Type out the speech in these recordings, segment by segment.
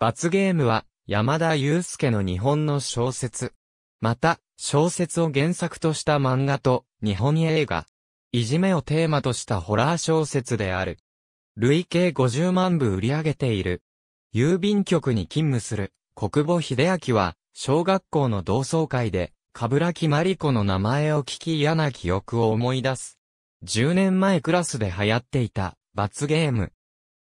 罰ゲームは、山田祐介の日本の小説。また、小説を原作とした漫画と、日本映画。いじめをテーマとしたホラー小説である。累計50万部売り上げている。郵便局に勤務する、国母秀明は、小学校の同窓会で、かぶらきまりこの名前を聞き嫌な記憶を思い出す。10年前クラスで流行っていた、罰ゲーム。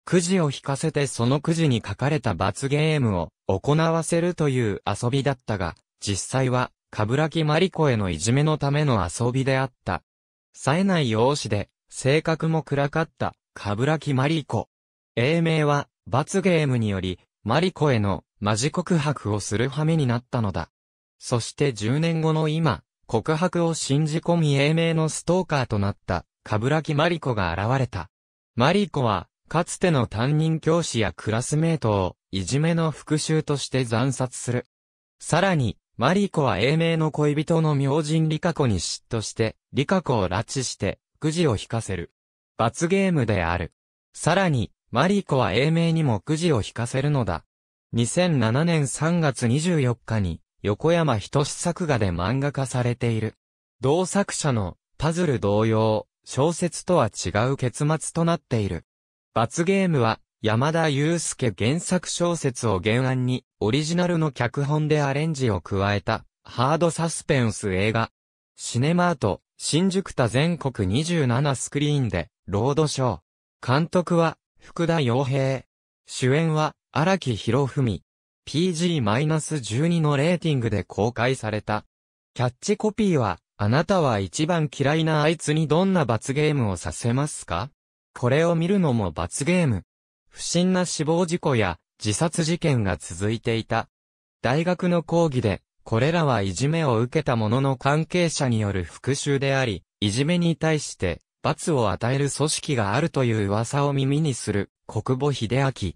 くじを引かせてそのくじに書かれた罰ゲームを行わせるという遊びだったが、実際は、かぶらきまりこへのいじめのための遊びであった。冴えない容姿で、性格も暗かった、かぶらきまりこ。英名は、罰ゲームにより、マリコへの、マジ告白をする羽目になったのだ。そして10年後の今、告白を信じ込み英名のストーカーとなった、かぶらきまりこが現れた。マリコは、かつての担任教師やクラスメートを、いじめの復讐として惨殺する。さらに、マリコは英明の恋人の明神リカ子に嫉妬して、リカ子を拉致して、くじを引かせる。罰ゲームである。さらに、マリコは英明にもくじを引かせるのだ。2007年3月24日に、横山志作画で漫画化されている。同作者の、パズル同様、小説とは違う結末となっている。罰ゲームは、山田祐介原作小説を原案に、オリジナルの脚本でアレンジを加えた、ハードサスペンス映画。シネマート、新宿田全国27スクリーンで、ロードショー。監督は、福田洋平。主演は、荒木博文。PG-12 のレーティングで公開された。キャッチコピーは、あなたは一番嫌いなあいつにどんな罰ゲームをさせますかこれを見るのも罰ゲーム。不審な死亡事故や自殺事件が続いていた。大学の講義で、これらはいじめを受けた者の関係者による復讐であり、いじめに対して罰を与える組織があるという噂を耳にする国母秀明。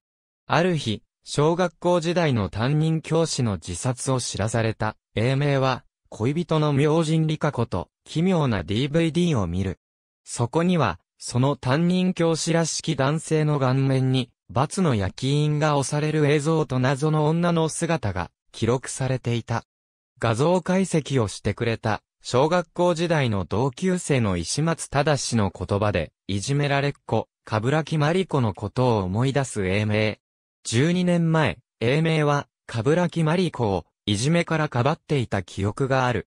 ある日、小学校時代の担任教師の自殺を知らされた、英明は、恋人の明神理香子と、奇妙な DVD を見る。そこには、その担任教師らしき男性の顔面に、罰の焼き印が押される映像と謎の女の姿が記録されていた。画像解析をしてくれた、小学校時代の同級生の石松正の言葉で、いじめられっ子、かぶらきまりこのことを思い出す英明。12年前、英明は、かぶらきまりこを、いじめからかばっていた記憶がある。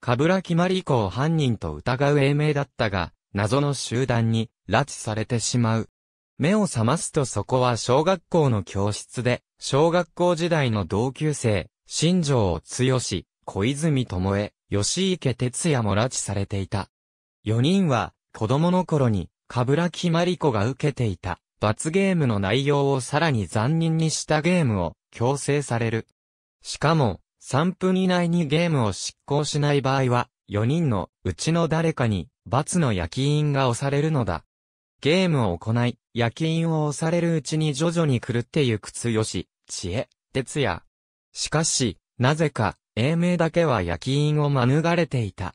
かぶらきまりこを犯人と疑う英明だったが、謎の集団に拉致されてしまう。目を覚ますとそこは小学校の教室で、小学校時代の同級生、新庄剛し、小泉智恵、吉池哲也も拉致されていた。4人は、子供の頃に、かぶらきまりこが受けていた、罰ゲームの内容をさらに残忍にしたゲームを、強制される。しかも、3分以内にゲームを執行しない場合は、四人のうちの誰かに罰の焼き印が押されるのだ。ゲームを行い、焼き印を押されるうちに徐々に狂ってゆくつよし、知恵、哲也。しかし、なぜか、英明だけは焼き印を免れていた。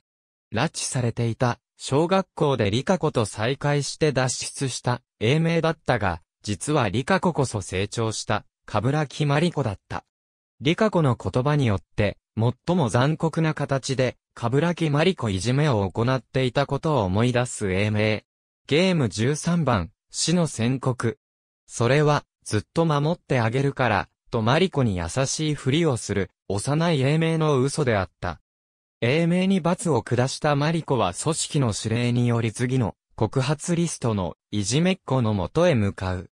拉致されていた、小学校で理科子と再会して脱出した、英明だったが、実は理科子こそ成長した、カブラキマリコだった。理科子の言葉によって、最も残酷な形で、かぶらきマリコいじめを行っていたことを思い出す英明。ゲーム13番、死の宣告。それは、ずっと守ってあげるから、とマリコに優しいふりをする、幼い英明の嘘であった。英明に罰を下したマリコは組織の指令により次の告発リストのいじめっ子のもとへ向かう。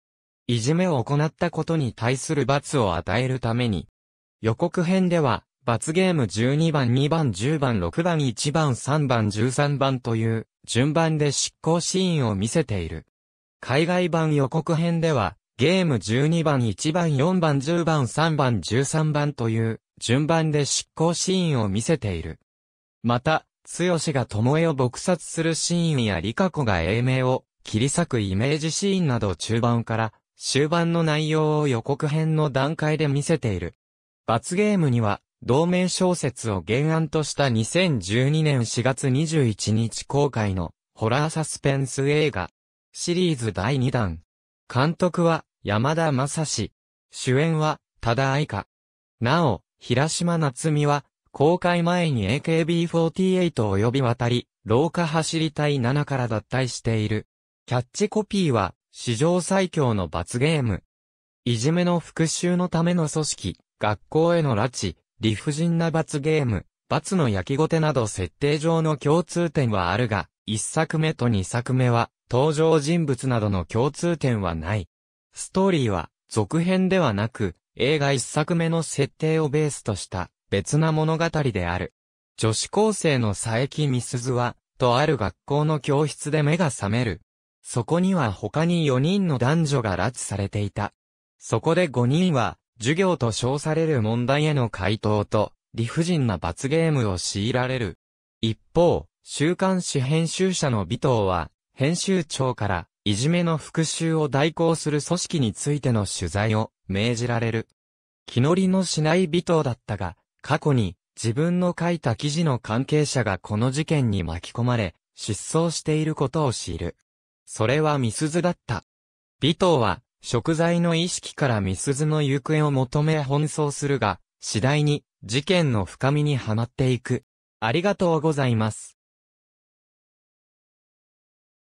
いじめを行ったことに対する罰を与えるために、予告編では罰ゲーム12番2番10番6番1番3番13番という順番で執行シーンを見せている。海外版予告編ではゲーム12番1番4番10番3番13番という順番で執行シーンを見せている。また、つよしが巴を撲殺するシーンやリカ子が英名を切り裂くイメージシーンなど中盤から終盤の内容を予告編の段階で見せている。罰ゲームには同名小説を原案とした2012年4月21日公開のホラーサスペンス映画シリーズ第2弾。監督は山田正史。主演は多田愛香。なお、平島夏美は公開前に AKB48 及び渡り、廊下走り隊7から脱退している。キャッチコピーは史上最強の罰ゲーム。いじめの復讐のための組織、学校への拉致、理不尽な罰ゲーム、罰の焼きごてなど設定上の共通点はあるが、一作目と二作目は、登場人物などの共通点はない。ストーリーは、続編ではなく、映画一作目の設定をベースとした別な物語である。女子高生の佐伯美鈴は、とある学校の教室で目が覚める。そこには他に4人の男女が拉致されていた。そこで5人は、授業と称される問題への回答と、理不尽な罰ゲームを強いられる。一方、週刊誌編集者の尾藤は、編集長から、いじめの復讐を代行する組織についての取材を命じられる。気乗りのしない尾藤だったが、過去に自分の書いた記事の関係者がこの事件に巻き込まれ、失踪していることを知る。それはミスズだった。尾藤は食材の意識からミスズの行方を求め奔走するが、次第に事件の深みにはまっていく。ありがとうございます。